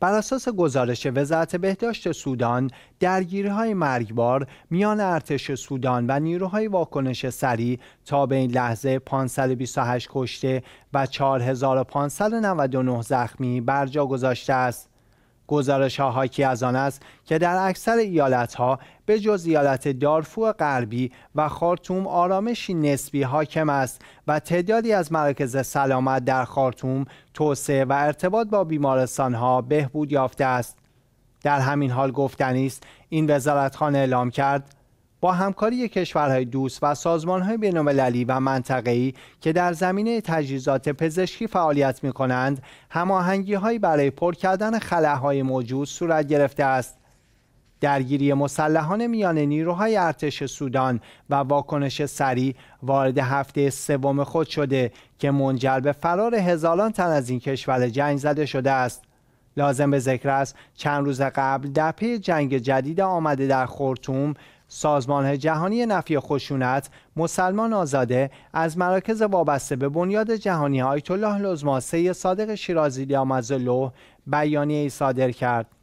بر اساس گزارش وزارت بهداشت سودان درگیری‌های مرگبار میان ارتش سودان و نیروهای واکنش سریع تا به این لحظه 528 کشته و 4599 زخمی برجا گذاشته است گزارش ها حاکی از آن است که در اکثر ایالت ها به جز ایالت دارفو غربی و خارتوم آرامشی نسبی حاکم است و تعدادی از مراکز سلامت در خارتوم توسعه و ارتباط با بیمارستان ها بهبود یافته است. در همین حال گفتنی است این وزارتخانه اعلام کرد با همکاری کشورهای دوست و سازمانهای بینالمللی و منطقه‌ای که در زمینه تجهیزات پزشکی فعالیت می‌کنند، هماهنگی‌هایی برای پر کردن خلأهای موجود صورت گرفته است. درگیری مسلحان میان نیروهای ارتش سودان و واکنش سریع وارد هفته سوم خود شده که منجر به فرار هزاران تن از این کشور جنگ زده شده است. لازم به ذکر است چند روز قبل در پی جنگ جدید آمده در خورتوم سازمان جهانی نفی خشونت مسلمان آزاده از مراکز وابسته به بنیاد جهانی آیت الله لزما صادق شیرازی دیامزلو بیانیه صادر کرد